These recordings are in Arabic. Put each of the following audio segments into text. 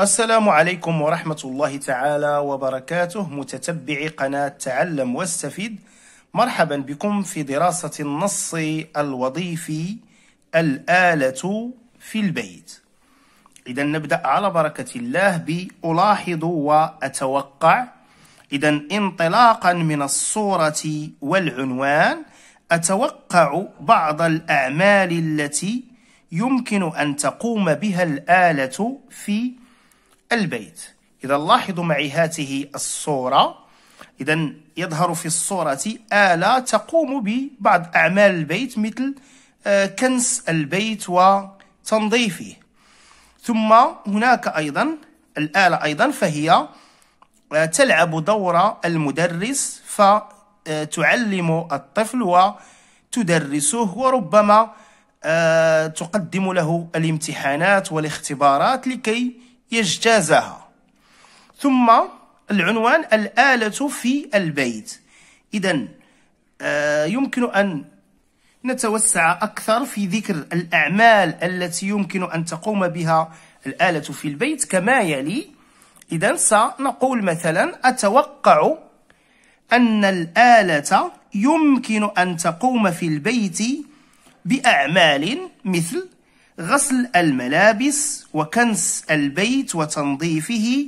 السلام عليكم ورحمة الله تعالى وبركاته متتبعي قناة تعلم واستفيد مرحبا بكم في دراسة النص الوظيفي الآلة في البيت إذا نبدأ على بركة الله بألاحظ وأتوقع إذا انطلاقا من الصورة والعنوان أتوقع بعض الأعمال التي يمكن أن تقوم بها الآلة في البيت إذا لاحظوا معي هاته الصورة إذا يظهر في الصورة آلة تقوم ببعض أعمال البيت مثل آه، كنس البيت وتنظيفه ثم هناك أيضا الآلة أيضا فهي آه، تلعب دور المدرس فتعلم الطفل وتدرسه وربما آه، تقدم له الامتحانات والاختبارات لكي يجتازها ثم العنوان الآلة في البيت إذا آه، يمكن أن نتوسع أكثر في ذكر الأعمال التي يمكن أن تقوم بها الآلة في البيت كما يلي إذا سنقول مثلا أتوقع أن الآلة يمكن أن تقوم في البيت بأعمال مثل غسل الملابس وكنس البيت وتنظيفه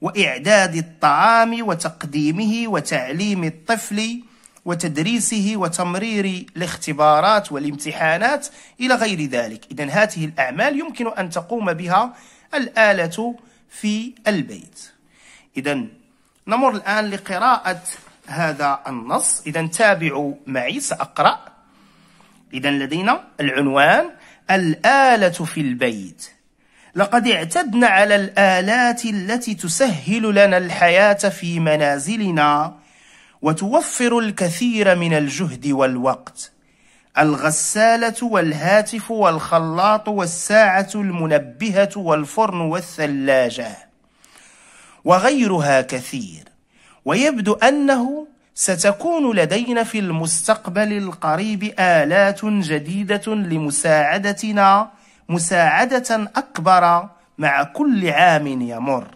وإعداد الطعام وتقديمه وتعليم الطفل وتدريسه وتمرير الاختبارات والامتحانات إلى غير ذلك إذا هذه الأعمال يمكن أن تقوم بها الآلة في البيت إذا نمر الآن لقراءة هذا النص إذا تابعوا معي سأقرأ إذا لدينا العنوان الآلة في البيت لقد اعتدنا على الآلات التي تسهل لنا الحياة في منازلنا وتوفر الكثير من الجهد والوقت الغسالة والهاتف والخلاط والساعة المنبهة والفرن والثلاجة وغيرها كثير ويبدو أنه ستكون لدينا في المستقبل القريب آلات جديدة لمساعدتنا مساعدة أكبر مع كل عام يمر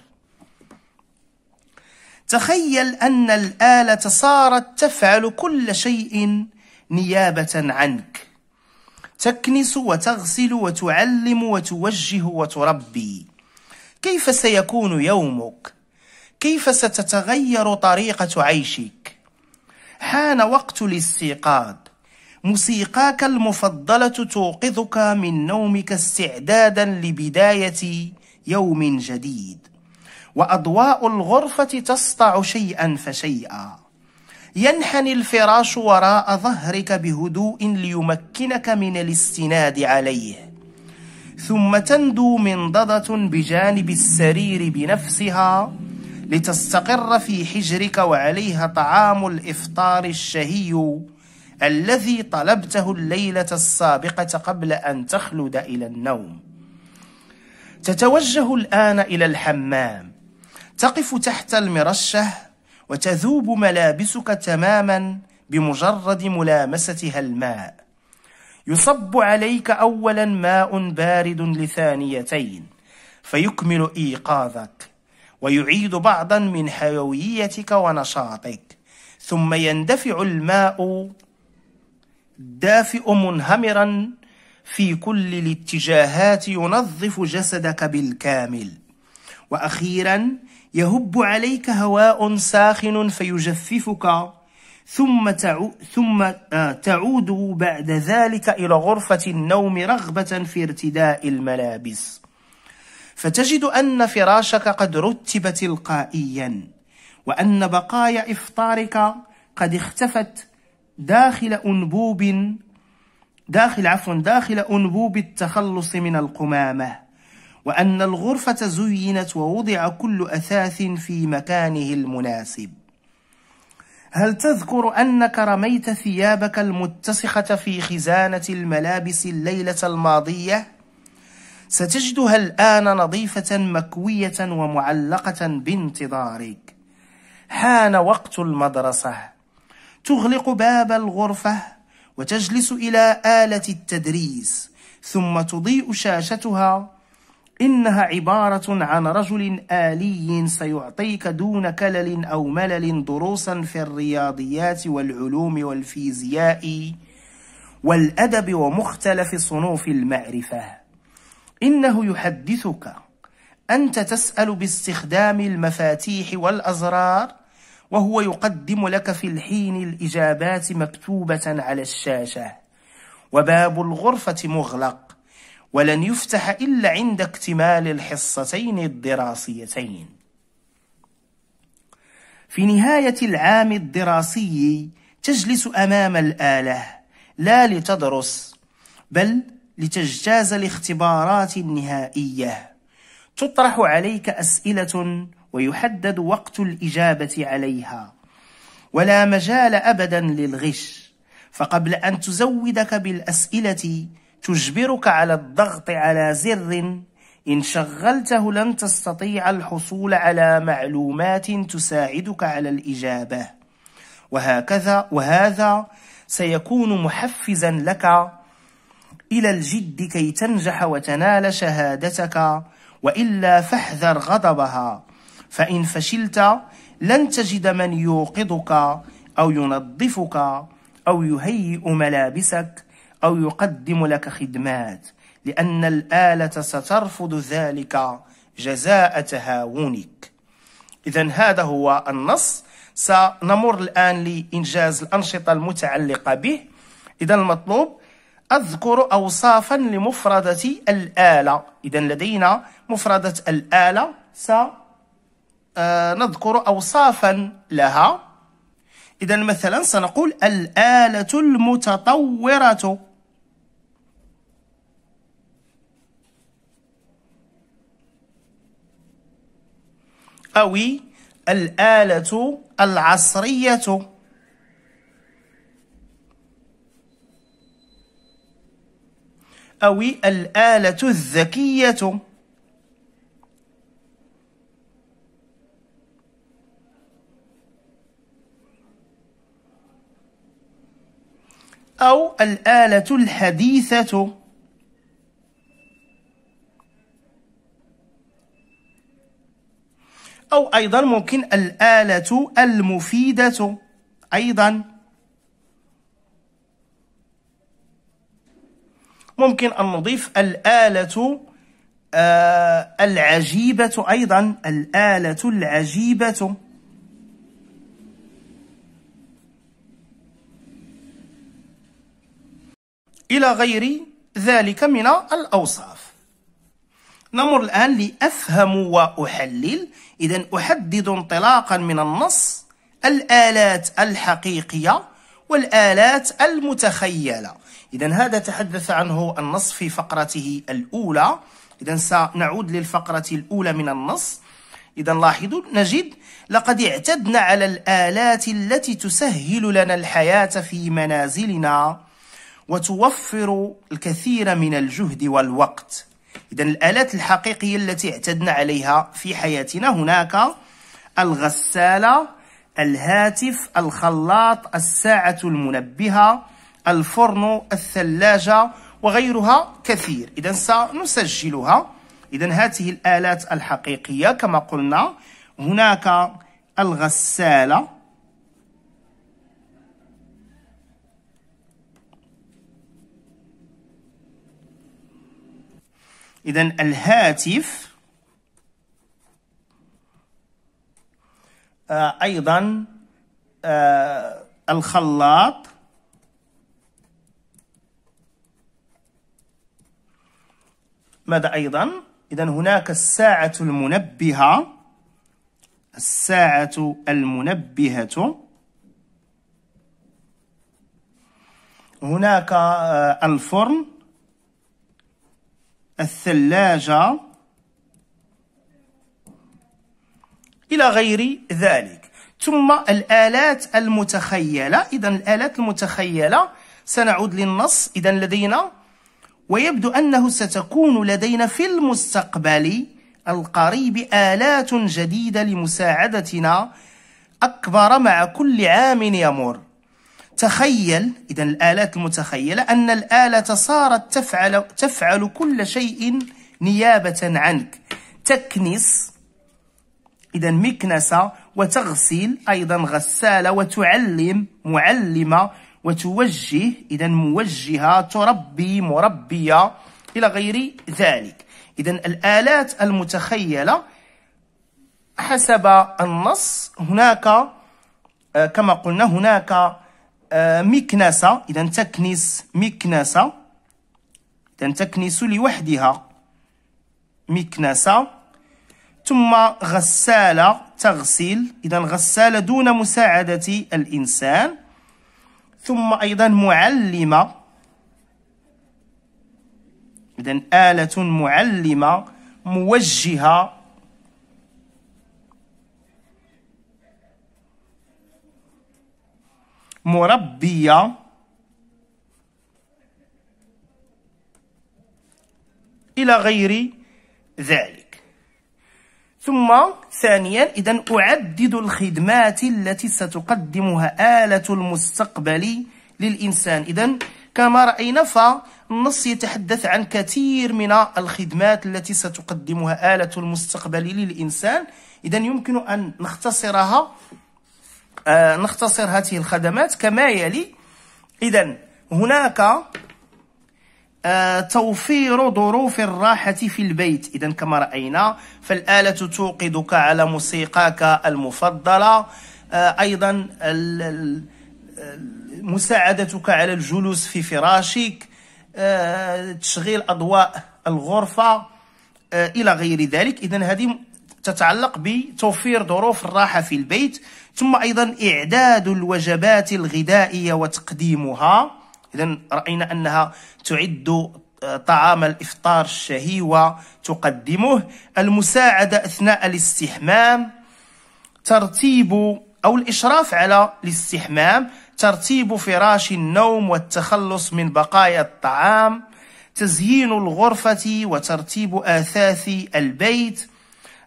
تخيل أن الآلة صارت تفعل كل شيء نيابة عنك تكنس وتغسل وتعلم وتوجه وتربي كيف سيكون يومك؟ كيف ستتغير طريقة عيشك؟ حان وقت الاستيقاظ موسيقاك المفضلة توقظك من نومك استعدادا لبداية يوم جديد وأضواء الغرفة تسطع شيئا فشيئا ينحني الفراش وراء ظهرك بهدوء ليمكنك من الاستناد عليه ثم تندو منضدة بجانب السرير بنفسها لتستقر في حجرك وعليها طعام الافطار الشهي الذي طلبته الليله السابقه قبل ان تخلد الى النوم تتوجه الان الى الحمام تقف تحت المرشه وتذوب ملابسك تماما بمجرد ملامستها الماء يصب عليك اولا ماء بارد لثانيتين فيكمل ايقاظك ويعيد بعضا من حيويتك ونشاطك ثم يندفع الماء دافئ منهمرا في كل الاتجاهات ينظف جسدك بالكامل واخيرا يهب عليك هواء ساخن فيجففك ثم تعو ثم آه، تعود بعد ذلك الى غرفه النوم رغبه في ارتداء الملابس فتجد أن فراشك قد رتب تلقائيا وأن بقايا إفطارك قد اختفت داخل أنبوب داخل عفوا داخل أنبوب التخلص من القمامة وأن الغرفة زينت ووضع كل أثاث في مكانه المناسب هل تذكر أنك رميت ثيابك المتسخة في خزانة الملابس الليلة الماضية؟ ستجدها الآن نظيفة مكوية ومعلقة بانتظارك حان وقت المدرسة تغلق باب الغرفة وتجلس إلى آلة التدريس ثم تضيء شاشتها إنها عبارة عن رجل آلي سيعطيك دون كلل أو ملل دروسا في الرياضيات والعلوم والفيزياء والأدب ومختلف صنوف المعرفة إنه يحدثك أنت تسأل باستخدام المفاتيح والأزرار وهو يقدم لك في الحين الإجابات مكتوبة على الشاشة وباب الغرفة مغلق ولن يفتح إلا عند اكتمال الحصتين الدراسيتين في نهاية العام الدراسي تجلس أمام الآلة لا لتدرس بل لتجتاز الاختبارات النهائية تطرح عليك أسئلة ويحدد وقت الإجابة عليها ولا مجال أبدا للغش فقبل أن تزودك بالأسئلة تجبرك على الضغط على زر إن شغلته لن تستطيع الحصول على معلومات تساعدك على الإجابة وهكذا وهذا سيكون محفزا لك إلى الجد كي تنجح وتنال شهادتك وإلا فاحذر غضبها فإن فشلت لن تجد من يوقظك أو ينظفك أو يهيئ ملابسك أو يقدم لك خدمات لأن الآلة سترفض ذلك جزاء تهاونك إذا هذا هو النص سنمر الآن لإنجاز الأنشطة المتعلقة به إذا المطلوب أذكر أوصافا لمفردة الآلة إذا لدينا مفردة الآلة سنذكر آه، أوصافا لها إذا مثلا سنقول الآلة المتطورة أو الآلة العصرية أو الآلة الذكية أو الآلة الحديثة أو أيضا ممكن الآلة المفيدة أيضا ممكن أن نضيف الآلة آه العجيبة أيضا الآلة العجيبة إلى غير ذلك من الأوصاف نمر الآن لأفهم وأحلل إذا أحدد انطلاقا من النص الآلات الحقيقية والآلات المتخيلة إذا هذا تحدث عنه النص في فقرته الأولى إذا سنعود للفقرة الأولى من النص إذا لاحظوا نجد لقد اعتدنا على الآلات التي تسهل لنا الحياة في منازلنا وتوفر الكثير من الجهد والوقت إذا الآلات الحقيقية التي اعتدنا عليها في حياتنا هناك الغسالة الهاتف الخلاط الساعة المنبهة الفرن الثلاجة وغيرها كثير إذا سنسجلها إذا هذه الآلات الحقيقية كما قلنا هناك الغسالة إذا الهاتف آه أيضا آه الخلاط ماذا أيضا؟ إذا هناك الساعة المنبهة الساعة المنبهة هناك آه، الفرن الثلاجة إلى غير ذلك ثم الآلات المتخيلة إذا الآلات المتخيلة سنعود للنص إذا لدينا ويبدو أنه ستكون لدينا في المستقبل القريب آلات جديدة لمساعدتنا أكبر مع كل عام يمر تخيل إذا الآلات المتخيلة أن الآلة صارت تفعل, تفعل كل شيء نيابة عنك تكنس إذا مكنسة وتغسل أيضا غسالة وتعلم معلمة وتوجه إذا موجهة تربي مربية إلى غير ذلك إذا الآلات المتخيلة حسب النص هناك آه، كما قلنا هناك آه، مكنسة إذا تكنس مكنسة إذا تكنس لوحدها مكنسة ثم غسالة تغسل إذا غسالة دون مساعدة الإنسان ثم أيضا معلمة إذن آلة معلمة موجهة مربية إلى غير ذلك ثم ثانيا إذا أعدد الخدمات التي ستقدمها آلة المستقبل للإنسان إذا كما رأينا فالنص يتحدث عن كثير من الخدمات التي ستقدمها آلة المستقبل للإنسان إذا يمكن أن نختصرها آه نختصر هذه الخدمات كما يلي إذا هناك آه، توفير ظروف الراحة في البيت إذا كما رأينا فالآلة توقدك على موسيقاك المفضلة آه، أيضا مساعدتك على الجلوس في فراشك آه، تشغيل أضواء الغرفة إلى غير ذلك إذا هذه تتعلق بتوفير ظروف الراحة في البيت ثم أيضا إعداد الوجبات الغذائية وتقديمها إذا رأينا أنها تعد آه، طعام الإفطار الشهي وتقدمه المساعدة أثناء الاستحمام ترتيب أو الإشراف على الاستحمام ترتيب فراش النوم والتخلص من بقايا الطعام تزيين الغرفة وترتيب آثاث البيت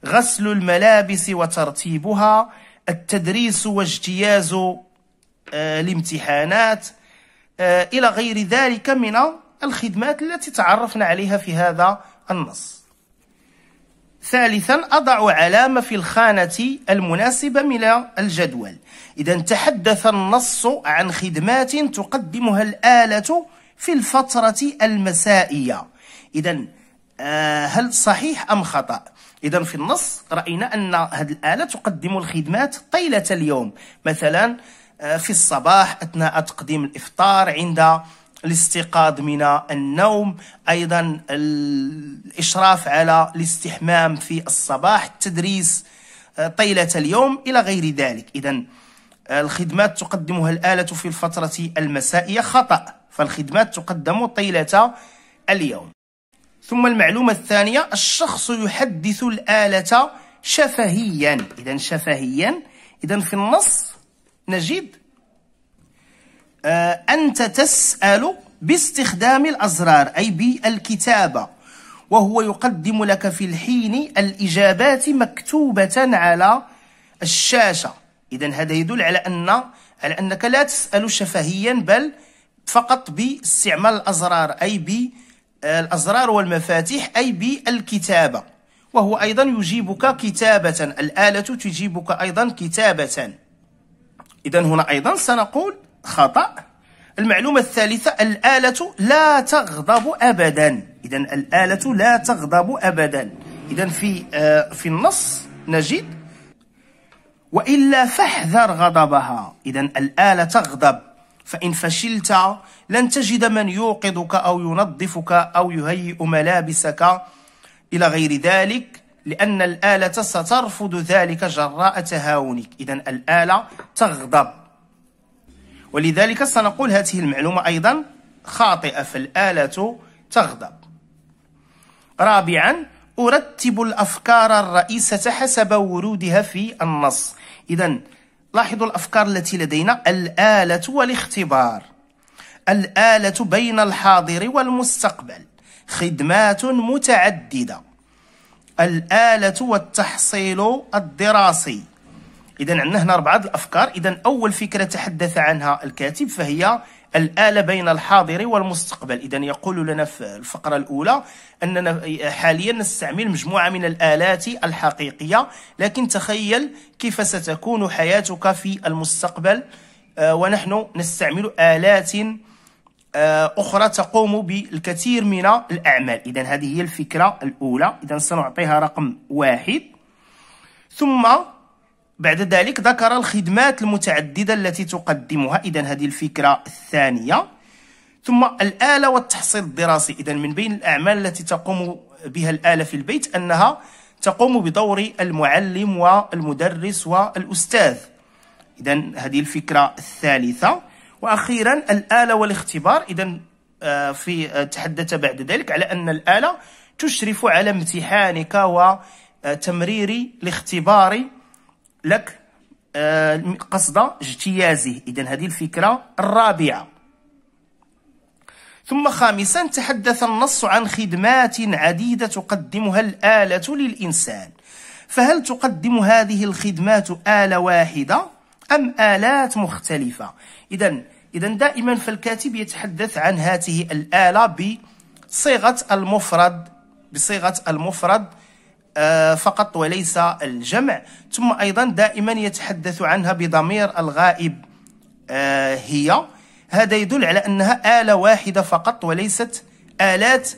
غسل الملابس وترتيبها التدريس واجتياز آه، الامتحانات آه، إلى غير ذلك من الخدمات التي تعرفنا عليها في هذا النص ثالثا أضع علامة في الخانة المناسبة من الجدول إذا تحدث النص عن خدمات تقدمها الآلة في الفترة المسائية إذا آه، هل صحيح أم خطأ؟ إذا في النص رأينا أن هذه الآلة تقدم الخدمات طيلة اليوم مثلا آه، في الصباح أثناء تقديم الإفطار عند الاستيقاظ من النوم أيضا الإشراف على الاستحمام في الصباح التدريس آه، طيلة اليوم إلى غير ذلك إذا آه، الخدمات تقدمها الآلة في الفترة المسائية خطأ فالخدمات تقدم طيلة اليوم ثم المعلومة الثانية الشخص يحدث الآلة شفهيا إذا شفهيا إذا في النص نجد آه، أنت تسأل باستخدام الأزرار أي بالكتابة وهو يقدم لك في الحين الإجابات مكتوبة على الشاشة إذا هذا يدل على أن على أنك لا تسأل شفهيا بل فقط باستعمال الأزرار أي بالأزرار آه، والمفاتيح أي بالكتابة وهو أيضا يجيبك كتابة الآلة تجيبك أيضا كتابة إذا هنا أيضا سنقول خطأ المعلومة الثالثة الآلة لا تغضب أبدا إذا الآلة لا تغضب أبدا إذا في آه في النص نجد وإلا فاحذر غضبها إذا الآلة تغضب فإن فشلت لن تجد من يوقظك أو ينظفك أو يهيئ ملابسك إلى غير ذلك لأن الآلة سترفض ذلك جراء تهاونك إذا الآلة تغضب ولذلك سنقول هذه المعلومة أيضا خاطئة فالآلة تغضب رابعا أرتب الأفكار الرئيسة حسب ورودها في النص إذا لاحظوا الأفكار التي لدينا الآلة والاختبار الآلة بين الحاضر والمستقبل خدمات متعددة الآلة والتحصيل الدراسي إذا عندنا هنا أربعة الأفكار إذا أول فكرة تحدث عنها الكاتب فهي الآلة بين الحاضر والمستقبل إذا يقول لنا في الفقرة الأولى أننا حاليا نستعمل مجموعة من الآلات الحقيقية لكن تخيل كيف ستكون حياتك في المستقبل آه، ونحن نستعمل آلات آه، أخرى تقوم بالكثير من الأعمال إذا هذه هي الفكرة الأولى إذا سنعطيها رقم واحد ثم بعد ذلك ذكر الخدمات المتعددة التي تقدمها إذا هذه الفكرة الثانية ثم الآلة والتحصيل الدراسي إذا من بين الأعمال التي تقوم بها الآلة في البيت أنها تقوم بدور المعلم والمدرس والأستاذ إذا هذه الفكرة الثالثة واخيرا الاله والاختبار اذا آه، في آه، تحدث بعد ذلك على ان الاله تشرف على امتحانك وتمرير آه، الاختبار لك قصد اجتيازه اذا هذه الفكره الرابعه ثم خامسا تحدث النص عن خدمات عديده تقدمها الاله للانسان فهل تقدم هذه الخدمات اله واحده ام الات مختلفه إذا إذا دائما فالكاتب يتحدث عن هذه الآلة بصيغة المفرد بصيغة المفرد آه، فقط وليس الجمع ثم أيضا دائما يتحدث عنها بضمير الغائب آه، هي هذا يدل على أنها آلة واحدة فقط وليست آلات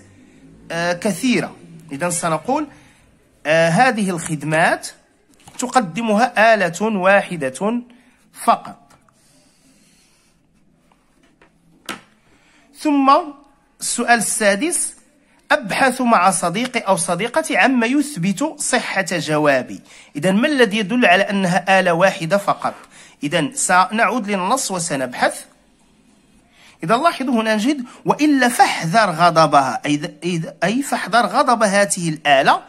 آه، كثيرة إذا سنقول هذه الخدمات تقدمها آلة واحدة فقط ثم السؤال السادس أبحث مع صديقي أو صديقتي عما يثبت صحة جوابي إذا ما الذي يدل على أنها آلة واحدة فقط إذا سنعود للنص وسنبحث إذا لاحظوا هنا نجد وإلا فاحذر غضبها أي فاحذر غضب هذه الآلة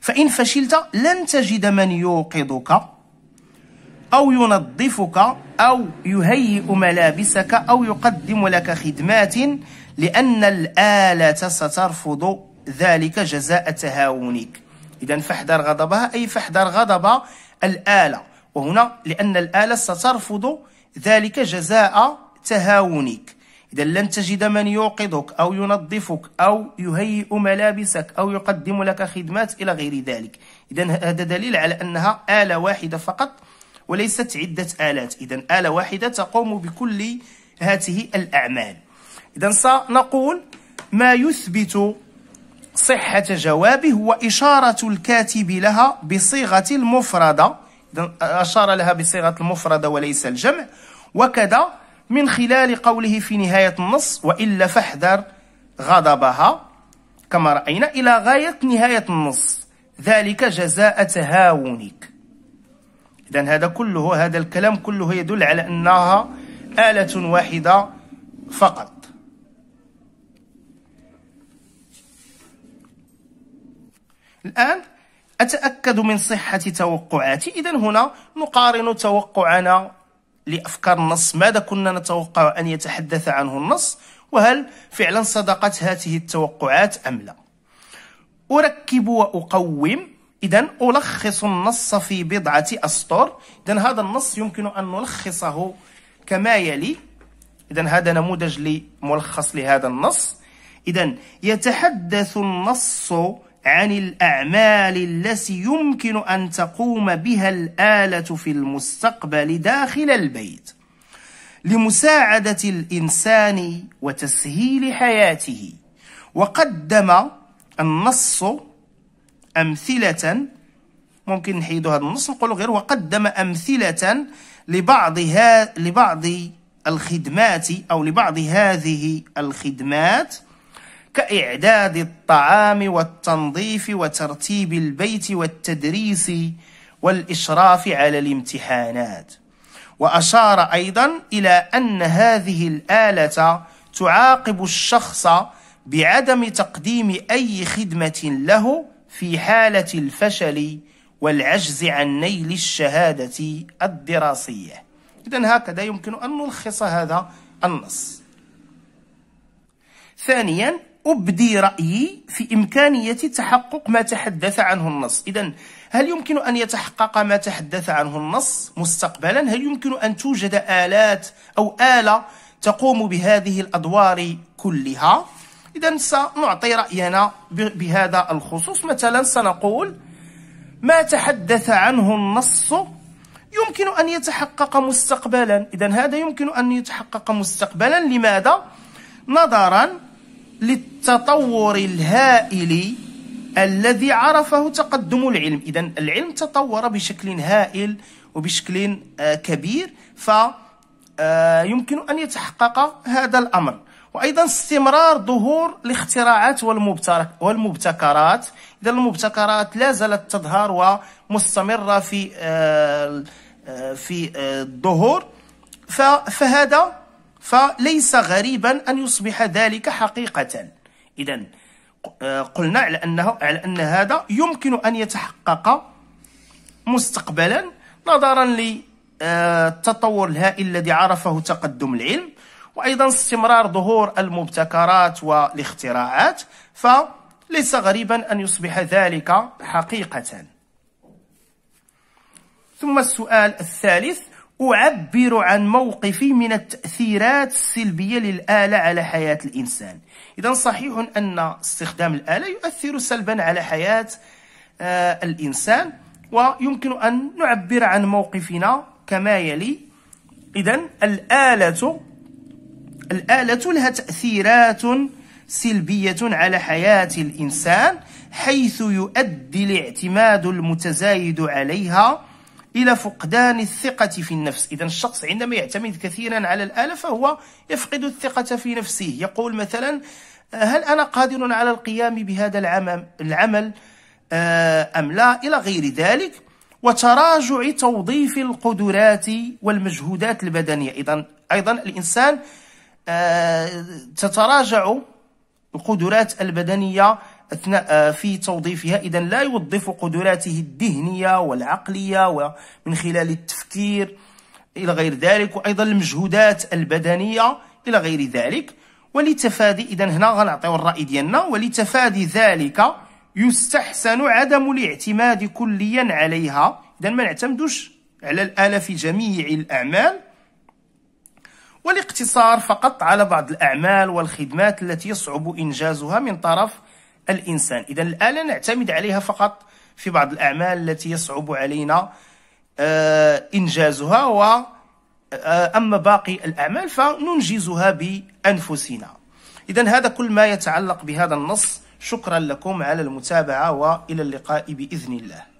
فإن فشلت لن تجد من يوقظك أو ينظفك أو يهيئ ملابسك أو يقدم لك خدمات لأن الآلة سترفض ذلك جزاء تهاونك إذا فاحذر غضبها أي فاحذر غضب الآلة وهنا لأن الآلة سترفض ذلك جزاء تهاونك إذا لن تجد من يوقظك أو ينظفك أو يهيئ ملابسك أو يقدم لك خدمات إلى غير ذلك إذا هذا دليل على أنها آلة واحدة فقط وليست عدة آلات إذا آلة واحدة تقوم بكل هذه الأعمال إذا سنقول ما يثبت صحة جوابه هو إشارة الكاتب لها بصيغة المفردة إذا أشار لها بصيغة المفردة وليس الجمع وكذا من خلال قوله في نهاية النص وإلا فاحذر غضبها كما رأينا إلى غاية نهاية النص ذلك جزاء تهاونك إذا هذا كله هذا الكلام كله يدل على أنها آلة واحدة فقط الآن أتأكد من صحة توقعاتي إذا هنا نقارن توقعنا لأفكار النص ماذا كنا نتوقع أن يتحدث عنه النص وهل فعلا صدقت هذه التوقعات أم لا أركب وأقوم إذا ألخص النص في بضعة أسطر إذا هذا النص يمكن أن نلخصه كما يلي إذا هذا نموذج لملخص لهذا النص إذا يتحدث النص عن الأعمال التي يمكن أن تقوم بها الآلة في المستقبل داخل البيت لمساعدة الإنسان وتسهيل حياته وقدم النص أمثلة ممكن نحيدوا هذا النص نقولوا غير وقدم أمثلة لبعضها لبعض الخدمات أو لبعض هذه الخدمات كإعداد الطعام والتنظيف وترتيب البيت والتدريس والإشراف على الامتحانات وأشار أيضا إلى أن هذه الآلة تعاقب الشخص بعدم تقديم أي خدمة له في حالة الفشل والعجز عن نيل الشهادة الدراسية إذا هكذا يمكن أن نلخص هذا النص ثانيا أبدي رأيي في إمكانية تحقق ما تحدث عنه النص إذا هل يمكن أن يتحقق ما تحدث عنه النص مستقبلا؟ هل يمكن أن توجد آلات أو آلة تقوم بهذه الأدوار كلها؟ إذا سنعطي رأينا بهذا الخصوص مثلا سنقول ما تحدث عنه النص يمكن أن يتحقق مستقبلا إذا هذا يمكن أن يتحقق مستقبلا لماذا؟ نظرا للتطور الهائل الذي عرفه تقدم العلم إذا العلم تطور بشكل هائل وبشكل آه، كبير فيمكن آه، أن يتحقق هذا الأمر وايضا استمرار ظهور الاختراعات والمبتكرات اذا المبتكرات لا زالت تظهر ومستمره في آه، آه، في آه، الظهور فهذا فليس غريبا ان يصبح ذلك حقيقه اذا قلنا على انه على ان هذا يمكن ان يتحقق مستقبلا نظرا للتطور الهائل الذي عرفه تقدم العلم وايضا استمرار ظهور المبتكرات والاختراعات فليس غريبا ان يصبح ذلك حقيقه ثم السؤال الثالث أعبر عن موقفي من التأثيرات السلبية للآلة على حياة الإنسان إذا صحيح أن استخدام الآلة يؤثر سلبا على حياة آه، الإنسان ويمكن أن نعبر عن موقفنا كما يلي إذا الآلة الآلة لها تأثيرات سلبية على حياة الإنسان حيث يؤدي الاعتماد المتزايد عليها إلى فقدان الثقة في النفس إذا الشخص عندما يعتمد كثيرا على الآلة فهو يفقد الثقة في نفسه يقول مثلا هل أنا قادر على القيام بهذا العمل آه، أم لا إلى غير ذلك وتراجع توظيف القدرات والمجهودات البدنية أيضا أيضا الإنسان آه، تتراجع القدرات البدنية أثناء آه، في توظيفها إذا لا يوظف قدراته الذهنية والعقلية ومن خلال التفكير إلى غير ذلك وأيضا المجهودات البدنية إلى غير ذلك ولتفادي إذا هنا غنعطيو الرأي ديالنا ولتفادي ذلك يستحسن عدم الاعتماد كليا عليها إذا ما نعتمدوش على الآلة في جميع الأعمال والاقتصار فقط على بعض الأعمال والخدمات التي يصعب إنجازها من طرف الإنسان إذا الآلة نعتمد عليها فقط في بعض الأعمال التي يصعب علينا آه، إنجازها و آه، أما باقي الأعمال فننجزها بأنفسنا إذا هذا كل ما يتعلق بهذا النص شكرا لكم على المتابعة وإلى اللقاء بإذن الله